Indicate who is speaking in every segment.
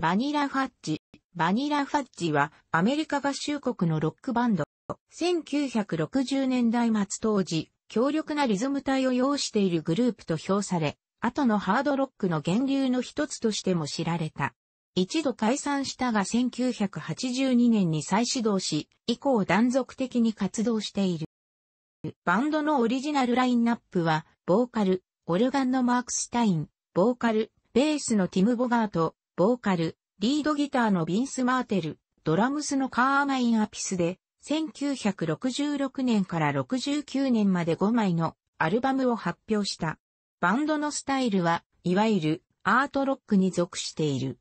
Speaker 1: バニラファッジ。バニラファッジはアメリカ合衆国のロックバンド。1960年代末当時、強力なリズム体を要しているグループと評され、後のハードロックの源流の一つとしても知られた。一度解散したが1982年に再始動し、以降断続的に活動している。バンドのオリジナルラインナップは、ボーカル、オルガンのマーク・スタイン、ボーカル、ベースのティム・ボガート、ボーカル、リードギターのビンス・マーテル、ドラムスのカーマイン・アピスで、1966年から69年まで5枚のアルバムを発表した。バンドのスタイルは、いわゆるアートロックに属している。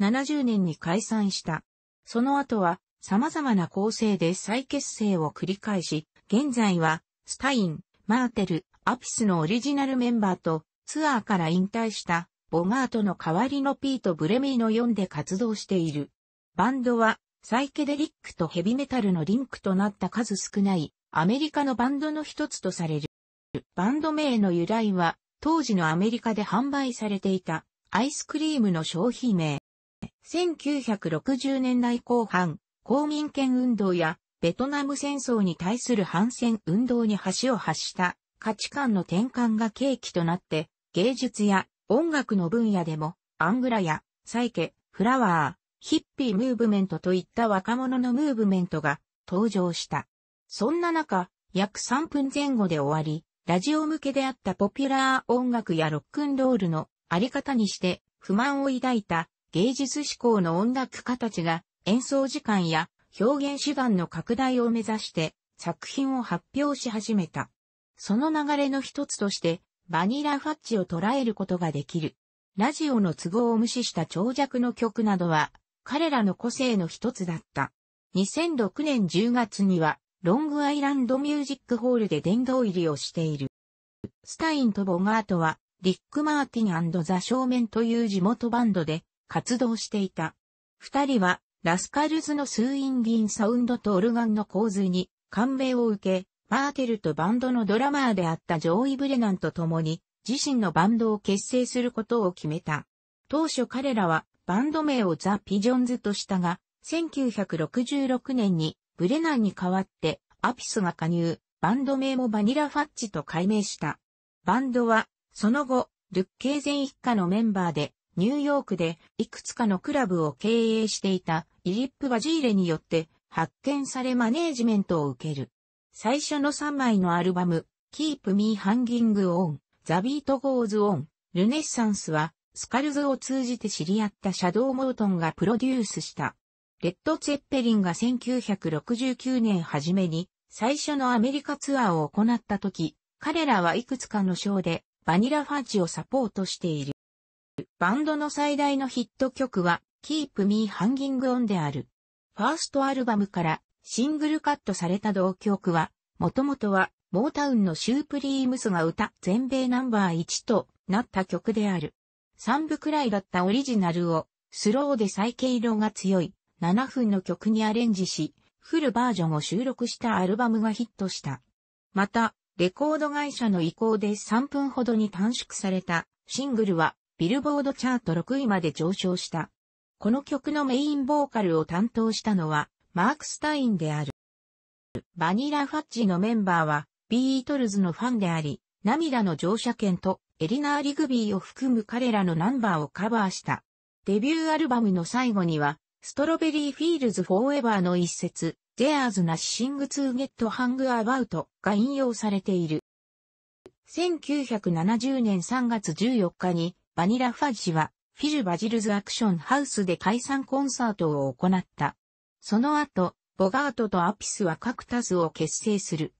Speaker 1: 70年に解散した。その後は、様々な構成で再結成を繰り返し、現在は、スタイン、マーテル、アピスのオリジナルメンバーと、ツアーから引退したボガートの代わりのピート・ブレミーの4で活動している。バンドは、サイケデリックとヘビメタルのリンクとなった数少ない、アメリカのバンドの一つとされる。バンド名の由来は、当時のアメリカで販売されていた、アイスクリームの商品名。1960年代後半、公民権運動や、ベトナム戦争に対する反戦運動に橋を発した価値観の転換が契機となって、芸術や音楽の分野でも、アングラや、サイケ、フラワー、ヒッピームーブメントといった若者のムーブメントが登場した。そんな中、約3分前後で終わり、ラジオ向けであったポピュラー音楽やロックンロールのあり方にして不満を抱いた芸術志向の音楽家たちが演奏時間や表現手段の拡大を目指して作品を発表し始めた。その流れの一つとしてバニラファッジを捉えることができる。ラジオの都合を無視した長尺の曲などは、彼らの個性の一つだった。2006年10月には、ロングアイランドミュージックホールで殿堂入りをしている。スタインとボガートは、リック・マーティンザ・正面という地元バンドで活動していた。二人は、ラスカルズのスーインギンサウンドとオルガンの構図に感銘を受け、マーテルとバンドのドラマーであったジョーイ・ブレナンと共に自身のバンドを結成することを決めた。当初彼らはバンド名をザ・ピジョンズとしたが、1966年にブレナンに代わってアピスが加入、バンド名もバニラファッチと改名した。バンドは、その後、ルッケーゼン一家のメンバーで、ニューヨークでいくつかのクラブを経営していたイリップ・バジーレによって発見されマネージメントを受ける。最初の3枚のアルバム、Keep Me Hanging On、The Beat Goes On、ルネッサンスは、スカルズを通じて知り合ったシャドー・モートンがプロデュースした。レッド・ツェッペリンが1969年初めに最初のアメリカツアーを行った時、彼らはいくつかのショーでバニラファッジをサポートしている。バンドの最大のヒット曲は Keep Me Hanging On である。ファーストアルバムからシングルカットされた同曲は、もともとは、モータウンのシュープリームスが歌、全米ナンバー1となった曲である。3部くらいだったオリジナルを、スローで再景色が強い、7分の曲にアレンジし、フルバージョンを収録したアルバムがヒットした。また、レコード会社の意向で3分ほどに短縮されたシングルはビルボードチャート6位まで上昇した。この曲のメインボーカルを担当したのはマーク・スタインである。バニラ・ファッジのメンバーは、ビートルズのファンであり、涙の乗車券とエリナー・リグビーを含む彼らのナンバーをカバーした。デビューアルバムの最後には、ストロベリー・フィールズ・フォーエバーの一節、ジェアーズ・ナッシング・ツー・ゲット・ハング・アバウトが引用されている。1970年3月14日に、バニラ・ファッジは、フィル・バジルズ・アクション・ハウスで解散コンサートを行った。その後、ボガートとアピスはカクタスを結成する。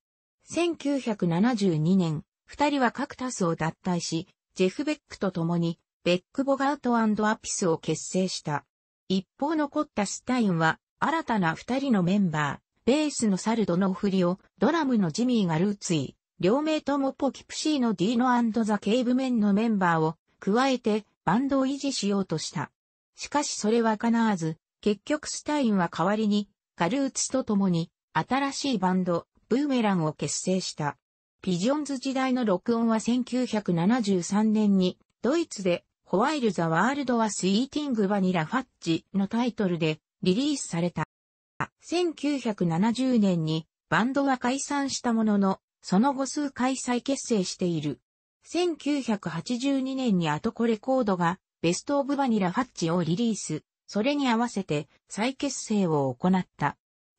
Speaker 1: 1972年、二人はカクタスを脱退し、ジェフ・ベックと共に、ベック・ボガートアピスを結成した。一方残ったスタインは、新たな二人のメンバー、ベースのサルドのフリオ、ドラムのジミーがルーツイ、両名ともポキプシーのディーノザ・ケイブメンのメンバーを加えてバンドを維持しようとした。しかしそれは叶わず、結局スタインは代わりに、カルーツと共に、新しいバンド、ブーメランを結成した。ピジョンズ時代の録音は1973年に、ドイツで、ホワイル・ザ・ワールド・はスイーティング・バニラ・ファッジのタイトルでリリースされた。1970年にバンドは解散したものの、その後数回再結成している。1982年にアトコレコードがベスト・オブ・バニラ・ファッジをリリース。それに合わせて再結成を行った。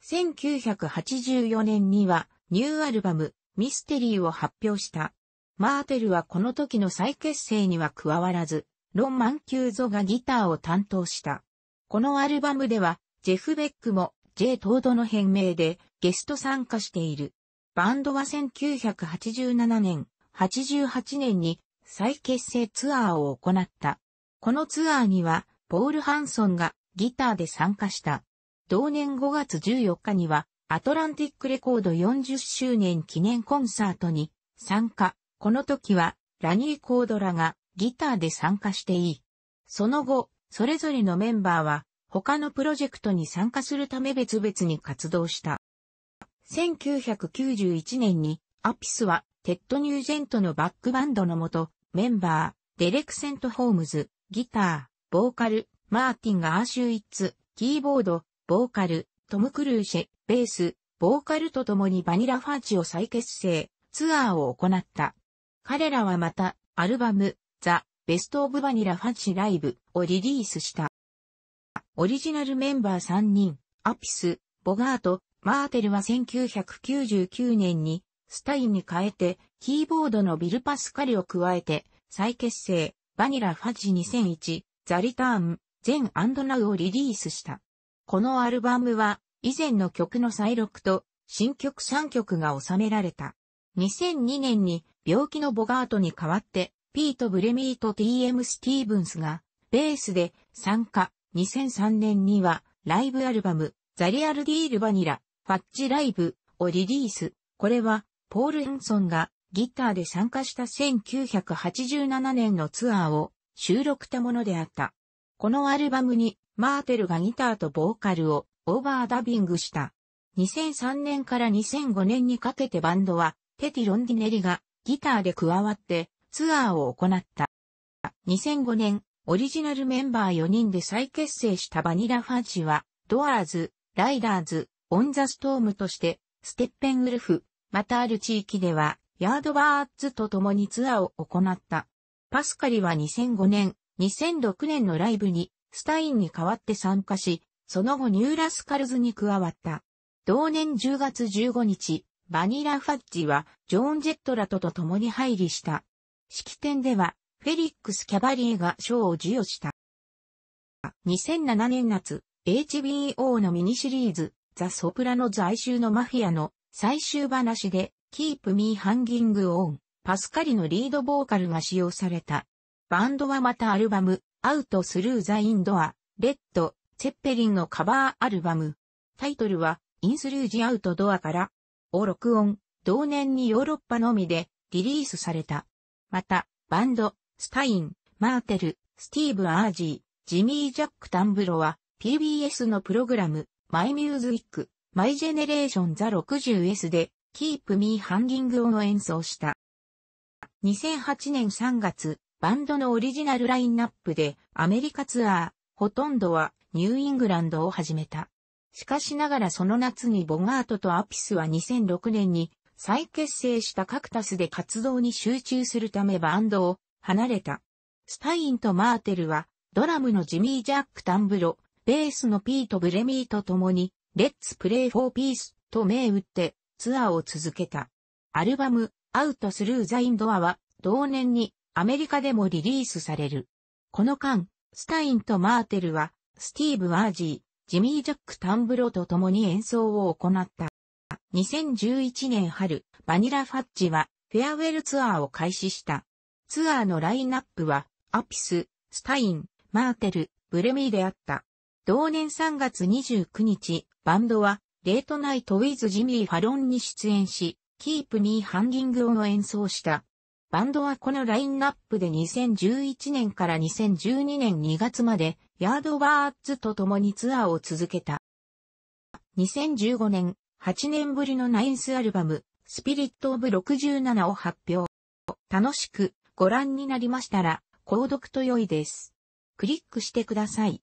Speaker 1: 1984年にはニューアルバムミステリーを発表した。マーテルはこの時の再結成には加わらず、ロン・マンキューゾがギターを担当した。このアルバムでは、ジェフ・ベックも J・ トードの編名でゲスト参加している。バンドは1987年、88年に再結成ツアーを行った。このツアーにはポール・ハンソンがギターで参加した。同年5月14日には、アトランティックレコード40周年記念コンサートに参加。この時は、ラニー・コードラがギターで参加していい。その後、それぞれのメンバーは、他のプロジェクトに参加するため別々に活動した。1991年に、アピスは、テッド・ニュージェントのバックバンドのもと、メンバー、デレクセント・ホームズ、ギター、ボーカル、マーティン・アーシュイッツ、キーボード、ボーカル、トム・クルーシェ、ベース、ボーカルと共にバニラファッチを再結成、ツアーを行った。彼らはまた、アルバム、ザ・ベスト・オブ・バニラファッチ・ライブをリリースした。オリジナルメンバー3人、アピス、ボガート、マーテルは1999年に、スタインに変えて、キーボードのビル・パスカルを加えて、再結成、バニラファッジ2001、ザリターン、全ナウをリリースした。このアルバムは、以前の曲の再録と、新曲3曲が収められた。2002年に、病気のボガートに代わって、ピート・ブレミーと TM・ スティーブンスが、ベースで参加。2003年には、ライブアルバム、ザリアルディール・バニラ、ファッジ・ライブをリリース。これは、ポール・エンソンがギターで参加した1987年のツアーを収録たものであった。このアルバムにマーテルがギターとボーカルをオーバーダビングした。2003年から2005年にかけてバンドはペティ・ロンディネリがギターで加わってツアーを行った。2005年、オリジナルメンバー4人で再結成したバニラファンシは、ドアーズ、ライダーズ、オンザストームとして、ステッペンウルフ、またある地域では、ヤードバーッズと共にツアーを行った。パスカリは2005年、2006年のライブに、スタインに代わって参加し、その後ニューラスカルズに加わった。同年10月15日、バニラ・ファッジは、ジョーン・ジェットラトと共に配りした。式典では、フェリックス・キャバリーが賞を授与した。2007年夏、HBO のミニシリーズ、ザ・ソプラノ在州のマフィアの最終話で、Keep Me Hanging On パスカリのリードボーカルが使用された。バンドはまたアルバム、アウトスルーザインドア、レッド、チェッペリンのカバーアルバム。タイトルは、インスルージアウトドアから、を録音、同年にヨーロッパのみでリリースされた。また、バンド、スタイン、マーテル、スティーブ・アージー、ジミー・ジャック・タンブロは、PBS のプログラム、マイ・ミューズ・ウィック、マイ・ジェネレーション・ザ・ 60S で、キープ・ミー・ハンギングを演奏した。2008年3月、バンドのオリジナルラインナップでアメリカツアー、ほとんどはニューイングランドを始めた。しかしながらその夏にボガートとアピスは2006年に再結成したカクタスで活動に集中するためバンドを離れた。スタインとマーテルはドラムのジミー・ジャック・タンブロ、ベースのピート・ブレミーと共にレッツ・プレイ・フォー・ピースと銘打ってツアーを続けた。アルバムアウトスルーザインドアは同年にアメリカでもリリースされる。この間、スタインとマーテルはスティーブ・ワージー、ジミー・ジャック・タンブロと共に演奏を行った。2011年春、バニラ・ファッジはフェアウェルツアーを開始した。ツアーのラインナップは、アピス、スタイン、マーテル、ブレミーであった。同年3月29日、バンドは、デートナイトウィズ・ジミー・ファロンに出演し、Keep Me Hanging On を演奏した。バンドはこのラインナップで2011年から2012年2月までヤードバーズと共にツアーを続けた。2015年、8年ぶりのナインスアルバム、スピリットオブ67を発表。楽しくご覧になりましたら、購読と良いです。クリックしてください。